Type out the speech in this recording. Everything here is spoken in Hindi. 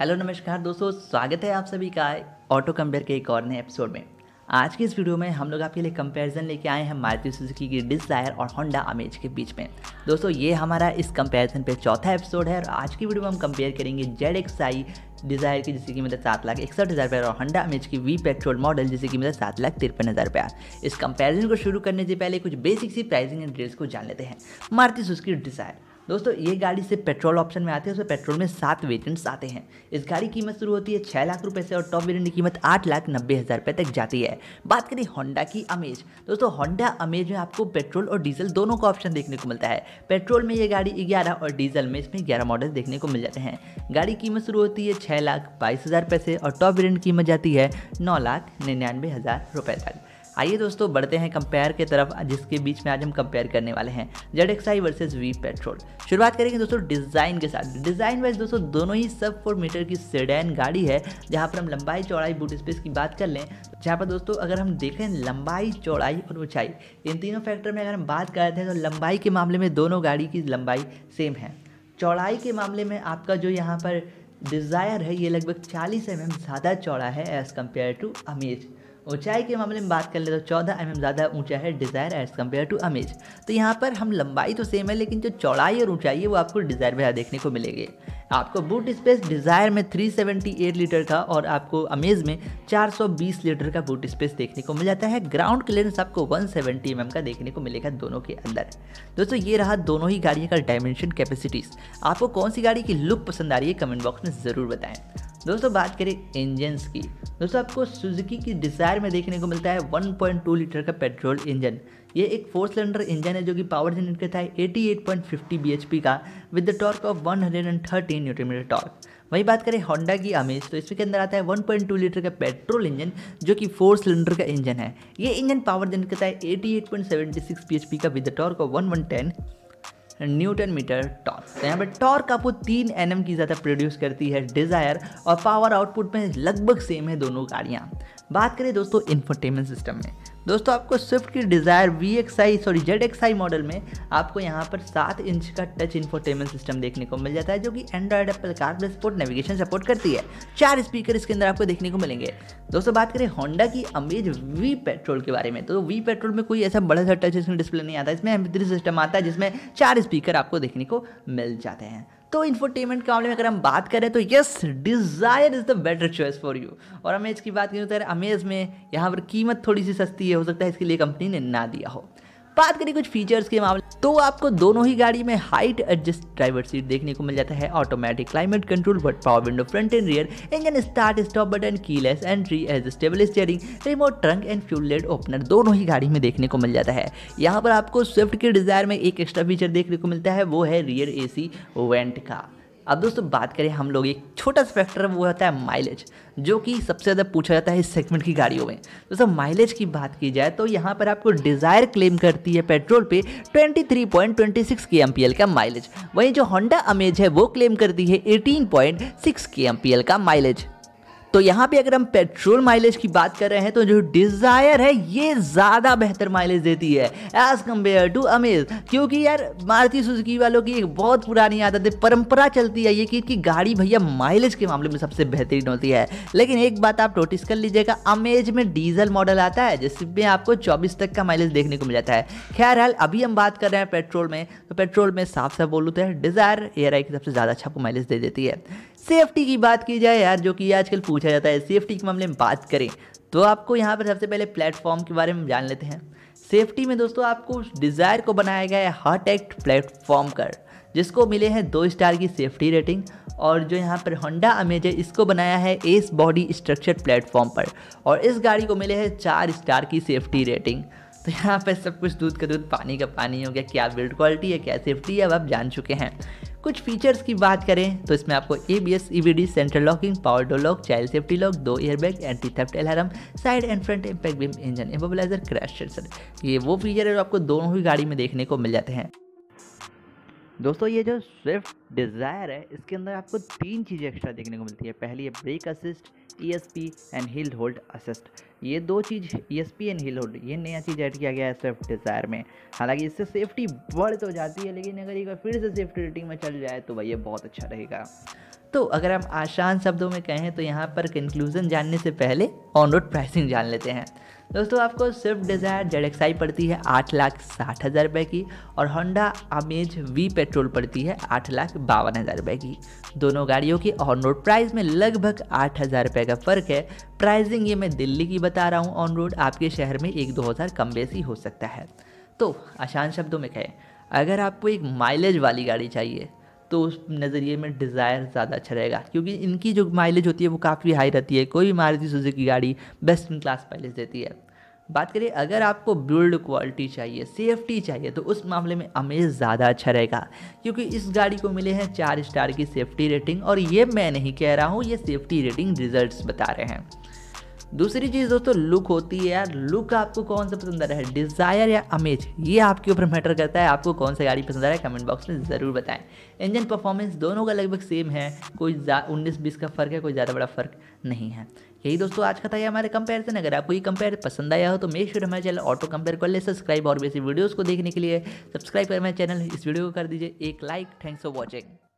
हेलो नमस्कार दोस्तों स्वागत है आप सभी का ऑटो कंपेयर के एक और नए एपिसोड में आज की इस वीडियो में हम लोग आपके लिए कंपैरिजन लेके आए हैं मारुति सुजुकी की डिज़ायर और होंडा अमेज के बीच में दोस्तों ये हमारा इस कंपैरिजन पे चौथा एपिसोड है और आज की वीडियो में हम कंपेयर करेंगे जेड एक्स आई डिज़ायर की जिसकी कीमत सात लाख इकसठ हज़ार रुपये और होंडा अमेज की वी पेट्रोल मॉडल जिसकी कीमत सात लाख तिरपन हज़ार रुपया इस कंपैरिजन को शुरू करने से पहले कुछ बेसिक सी प्राइसिंग एंड रेट्स को जान लेते हैं मारुति सुजुकी डिज़ायर दोस्तों ये गाड़ी से पेट्रोल ऑप्शन में आती है उसमें पेट्रोल में सात वेरियंट्स आते हैं इस गाड़ी कीमत शुरू होती है छः लाख रुपये से और टॉप वेरियंट की कीमत आठ लाख नब्बे हज़ार रुपये तक जाती है बात करें होंडा की अमेज दोस्तों होंडा अमेज में आपको पेट्रोल और डीजल दोनों का ऑप्शन देखने को मिलता है पेट्रोल में ये गाड़ी ग्यारह और डीजल में इसमें ग्यारह मॉडल देखने को मिल जाते हैं गाड़ी की कीमत शुरू होती है छः लाख बाईस हज़ार रुपये से और टॉप वेरियंट कीमत जाती है नौ लाख निन्यानवे हज़ार रुपये तक आइए दोस्तों बढ़ते हैं कंपेयर के तरफ जिसके बीच में आज हम कंपेयर करने वाले हैं Z X I versus V petrol शुरुआत करेंगे दोस्तों डिज़ाइन के साथ डिज़ाइन वाइज दोस्तों दोनों ही सब फोर मीटर की सेडैन गाड़ी है जहाँ पर हम लंबाई चौड़ाई बूट स्पेस की बात कर लें जहाँ पर दोस्तों अगर हम देखें लंबाई चौड़ाई और ऊंचाई इन तीनों फैक्टर में अगर हम बात करते हैं तो लंबाई के मामले में दोनों गाड़ी की लंबाई सेम है चौड़ाई के मामले में आपका जो यहाँ पर डिज़ायर है ये लगभग 40 एम एम ज़्यादा चौड़ा है एज़ कम्पेयर टू अमेज ऊंचाई के मामले में बात कर ले तो चौदह एम mm ज़्यादा ऊंचा है Dzire as compare to Amaze तो यहाँ पर हम लंबाई तो सेम है लेकिन जो चौड़ाई और ऊंचाई है वो आपको डिज़ायर में देखने को मिलेगी आपको बूट स्पेस डिज़ायर में 378 लीटर का और आपको अमेज में 420 लीटर का बूट स्पेस देखने को मिल जाता है ग्राउंड क्लियरेंस आपको 170 सेवेंटी mm का देखने को मिलेगा दोनों के अंदर दोस्तों ये रहा दोनों ही गाड़ियों का डायमेंशन कैपेसिटीज़ आपको कौन सी गाड़ी की लुक पसंद आ रही है कमेंट बॉक्स में ज़रूर बताएँ दोस्तों बात करें इंजन्स की दोस्तों आपको सुजुकी की डिज़ायर में देखने को मिलता है 1.2 लीटर का पेट्रोल इंजन ये एक फोर सिलेंडर इंजन है जो कि पावर जनरेट करता है 88.50 bhp का with the torque of 113 newton metre torque वहीं बात करें होंडा की अमेज तो इसके अंदर आता है 1.2 लीटर का पेट्रोल इंजन जो कि फोर सिलेंडर का इंजन है ये इंजन पावर जनरेट करता है 88.76 bhp का with the torque of 110 newton metre torque तो यहाँ पर टॉर्क आपको तीन एन की ज़्यादा प्रोड्यूस करती है डिज़ायर और पावर आउटपुट में लगभग सेम है दोनों गाड़ियाँ बात करें दोस्तों इन्फोटेनमेंट सिस्टम में दोस्तों आपको स्विफ्ट की Dzire V X I sorry Z X I model में आपको यहाँ पर सात इंच का टच इन्फोटेनमेंट सिस्टम देखने को मिल जाता है जो कि Android Apple car support navigation support करती है चार स्पीकर इसके अंदर आपको देखने को मिलेंगे दोस्तों बात करें होंडा की अमेज वी पेट्रोल के बारे में तो वी पेट्रोल में कोई ऐसा बड़ा सा टच इसमें डिस्प्ले नहीं आता इसमें एम सिस्टम आता है जिसमें चार स्पीकर आपको देखने को मिल जाते हैं तो इन्फोटेनमेंट के मामले में अगर हम बात करें तो yes Dzire is the better choice for you और अमेज की बात करें तो अमेज में यहाँ पर कीमत थोड़ी सी सस्ती है हो सकता है इसके लिए कंपनी ने ना दिया हो बात करें कुछ फीचर्स के मामले तो आपको दोनों ही गाड़ी में हाइट एडजस्ट ड्राइवर सीट देखने को मिल जाता है automatic climate control power window front and rear engine start stop button keyless entry adjustable steering remote trunk and fuel lid opener दोनों ही गाड़ी में देखने को मिल जाता है यहाँ पर आपको स्विफ्ट के डिजायर में एक एक्स्ट्रा फीचर देखने को मिलता है वो है रियर ए वेंट का अब दोस्तों बात करें हम लोग एक छोटा सा फैक्टर वो होता है माइलेज जो कि सबसे ज़्यादा पूछा जाता है इस सेगमेंट की गाड़ियों में दोस्तों माइलेज की बात की जाए तो यहाँ पर आपको डिज़ायर क्लेम करती है पेट्रोल पे 23.26 थ्री का माइलेज वहीं जो होंडा अमेज है वो क्लेम करती है 18.6 पॉइंट का माइलेज तो यहाँ पे अगर हम पेट्रोल माइलेज की बात कर रहे हैं तो जो डिज़ायर है ये ज़्यादा बेहतर माइलेज देती है एज़ कम्पेयर टू अमेज क्योंकि यार मारुति सुजुकी वालों की एक बहुत पुरानी आदत है परंपरा चलती है ये कि कि गाड़ी भैया माइलेज के मामले में सबसे बेहतरीन होती है लेकिन एक बात आप नोटिस कर लीजिएगा अमेज में डीजल मॉडल आता है जिसमें आपको चौबीस तक का माइलेज देखने को मिल जाता है खैर हाल अभी हम बात कर रहे हैं पेट्रोल में तो पेट्रोल में साफ साफ बोलूँ तो डिज़ायर एयर आई की सबसे ज़्यादा अच्छा आपको माइलेज दे देती है सेफ्टी की बात की जाए यार जो कि आजकल पूछा जाता है सेफ्टी के मामले में बात करें तो आपको यहाँ पर सबसे पहले प्लेटफॉर्म के बारे में जान लेते हैं सेफ्टी में दोस्तों आपको डिज़ायर को बनाया गया है हार्ट एक्ट प्लेटफॉर्म कर जिसको मिले हैं दो स्टार की सेफ्टी रेटिंग और जो यहाँ पर होंडा अमेज है इसको बनाया है एस बॉडी स्ट्रक्चर प्लेटफॉर्म पर और इस गाड़ी को मिले हैं चार स्टार की सेफ्टी रेटिंग तो यहाँ पर सब कुछ दूध का दूध पानी का पानी हो गया क्या बिल्ड क्वालिटी है क्या सेफ्टी है अब आप जान चुके हैं कुछ फीचर्स की बात करें तो इसमें आपको A B S E B D central locking power door lock child safety lock दो airbag anti theft alarm side and front impact beam engine immobiliser crash sensor ये वो फीचर है जो आपको दोनों ही गाड़ी में देखने को मिल जाते हैं दोस्तों ये जो स्विफ्ट डिज़ायर है इसके अंदर आपको तीन चीज़ें एक्स्ट्रा देखने को मिलती है पहली है brake assist E S P and hill hold assist ये दो चीज़ E S P and hill hold ये नया चीज़ ऐड किया गया है स्विफ्ट डिज़ायर में हालांकि इससे सेफ्टी बढ़ तो जाती है लेकिन अगर एक बार फिर से सेफ्टी रेटिंग में चल जाए तो भैया बहुत अच्छा रहेगा तो अगर हम आसान शब्दों में कहें तो यहाँ पर कंक्लूज़न जानने से पहले ऑन रोड प्राइसिंग जान लेते हैं दोस्तों आपको Swift Dzire Z X I पड़ती है आठ लाख साठ हज़ार रुपये की और होंडा अमेज वी पेट्रोल पड़ती है आठ लाख बावन हज़ार रुपये की दोनों गाड़ियों की ऑन रोड प्राइस में लगभग आठ हज़ार रुपये का फ़र्क है प्राइसिंग ये मैं दिल्ली की बता रहा हूँ ऑन रोड आपके शहर में एक दो हज़ार कम बेसी हो सकता है तो आसान शब्दों में कहें अगर आपको एक माइलेज वाली गाड़ी चाहिए तो उस नज़रिए में डिज़ायर ज़्यादा अच्छा रहेगा क्योंकि इनकी जो माइलेज होती है वो काफ़ी हाई रहती है कोई भी मारुति सुजुकी की गाड़ी बेस्ट इन क्लास माइलेज देती है बात करिए अगर आपको बिल्ड क्वालिटी चाहिए सेफ्टी चाहिए तो उस मामले में अमेज ज़्यादा अच्छा रहेगा क्योंकि इस गाड़ी को मिले हैं चार स्टार की सेफ्टी रेटिंग और ये मैं नहीं कह रहा हूँ ये सेफ्टी रेटिंग रिजल्ट्स बता रहे हैं दूसरी चीज़ दोस्तों लुक होती है यार लुक आपको कौन सा पसंद आ रहा है डिज़ायर या अमेज ये आपके ऊपर मैटर करता है आपको कौन सा गाड़ी पसंद आ रहा है कमेंट बॉक्स में ज़रूर बताएं इंजन परफॉर्मेंस दोनों का लगभग सेम है कोई उन्नीस बीस का फ़र्क है कोई ज़्यादा बड़ा फ़र्क नहीं है यही दोस्तों आज का था ये हमारे कंपेरिजन अगर आपको ये कंपेयर पसंद आया हो तो मेक श्योर हमारे चैनल ऑटो कंपेयर कर ले सब्सक्राइब और बेसिक वीडियोज़ को देखने के लिए सब्सक्राइब कर हमारे चैनल इस वीडियो को कर दीजिए एक लाइक थैंक्स फॉर वॉचिंग